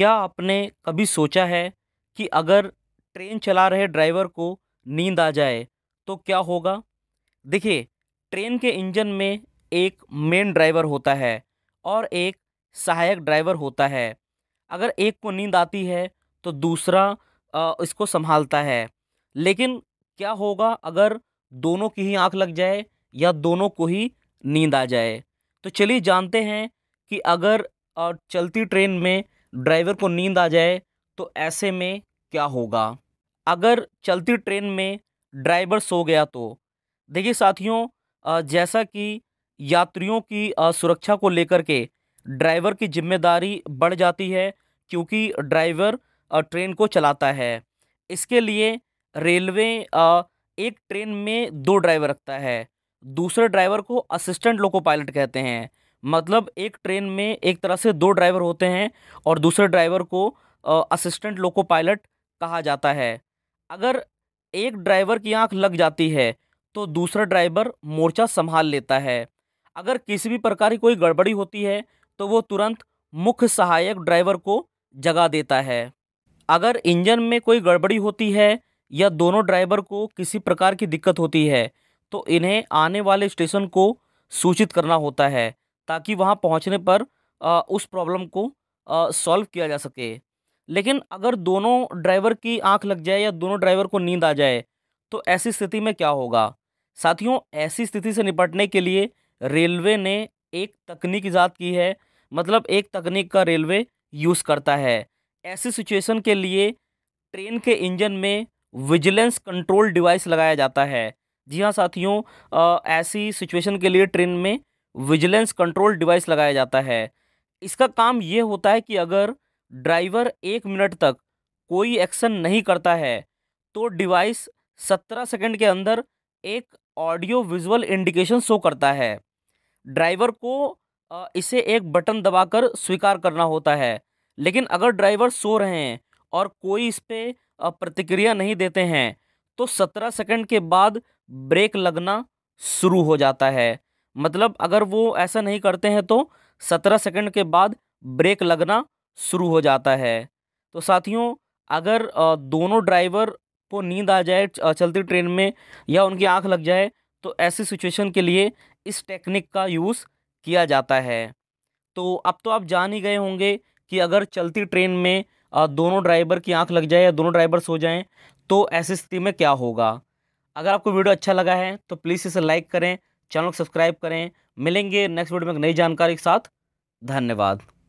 क्या आपने कभी सोचा है कि अगर ट्रेन चला रहे ड्राइवर को नींद आ जाए तो क्या होगा देखिए ट्रेन के इंजन में एक मेन ड्राइवर होता है और एक सहायक ड्राइवर होता है अगर एक को नींद आती है तो दूसरा इसको संभालता है लेकिन क्या होगा अगर दोनों की ही आंख लग जाए या दोनों को ही नींद आ जाए तो चलिए जानते हैं कि अगर चलती ट्रेन में ड्राइवर को नींद आ जाए तो ऐसे में क्या होगा अगर चलती ट्रेन में ड्राइवर सो गया तो देखिए साथियों जैसा कि यात्रियों की सुरक्षा को लेकर के ड्राइवर की जिम्मेदारी बढ़ जाती है क्योंकि ड्राइवर ट्रेन को चलाता है इसके लिए रेलवे एक ट्रेन में दो ड्राइवर रखता है दूसरे ड्राइवर को असिस्टेंट लोको पायलट कहते हैं मतलब एक ट्रेन में एक तरह से दो ड्राइवर होते हैं और दूसरे ड्राइवर को असिस्टेंट लोको पायलट कहा जाता है अगर एक ड्राइवर की आंख लग जाती है तो दूसरा ड्राइवर मोर्चा संभाल लेता है अगर किसी भी प्रकार की कोई गड़बड़ी होती है तो वो तुरंत मुख्य सहायक ड्राइवर को जगा देता है अगर इंजन में कोई गड़बड़ी होती है या दोनों ड्राइवर को किसी प्रकार की दिक्कत होती है तो इन्हें आने वाले स्टेशन को सूचित करना होता है ताकि वहाँ पहुँचने पर आ, उस प्रॉब्लम को सॉल्व किया जा सके लेकिन अगर दोनों ड्राइवर की आंख लग जाए या दोनों ड्राइवर को नींद आ जाए तो ऐसी स्थिति में क्या होगा साथियों ऐसी स्थिति से निपटने के लिए रेलवे ने एक तकनीक ईजाद की है मतलब एक तकनीक का रेलवे यूज़ करता है ऐसी सिचुएशन के लिए ट्रेन के इंजन में विजिलेंस कंट्रोल डिवाइस लगाया जाता है जी हाँ साथियों ऐसी सिचुएशन के लिए ट्रेन में विजिलेंस कंट्रोल डिवाइस लगाया जाता है इसका काम ये होता है कि अगर ड्राइवर एक मिनट तक कोई एक्शन नहीं करता है तो डिवाइस सत्रह सेकंड के अंदर एक ऑडियो विजुअल इंडिकेशन शो करता है ड्राइवर को इसे एक बटन दबाकर स्वीकार करना होता है लेकिन अगर ड्राइवर सो रहे हैं और कोई इस पर प्रतिक्रिया नहीं देते हैं तो सत्रह सेकंड के बाद ब्रेक लगना शुरू हो जाता है मतलब अगर वो ऐसा नहीं करते हैं तो सत्रह सेकंड के बाद ब्रेक लगना शुरू हो जाता है तो साथियों अगर दोनों ड्राइवर को नींद आ जाए चलती ट्रेन में या उनकी आंख लग जाए तो ऐसी सिचुएशन के लिए इस टेक्निक का यूज़ किया जाता है तो अब तो आप जान ही गए होंगे कि अगर चलती ट्रेन में दोनों ड्राइवर की आंख लग जाए या दोनों ड्राइवर सो जाएं तो ऐसी स्थिति में क्या होगा अगर आपको वीडियो अच्छा लगा है तो प्लीज़ इसे लाइक करें चैनल को सब्सक्राइब करें मिलेंगे नेक्स्ट वीडियो में एक नई जानकारी के साथ धन्यवाद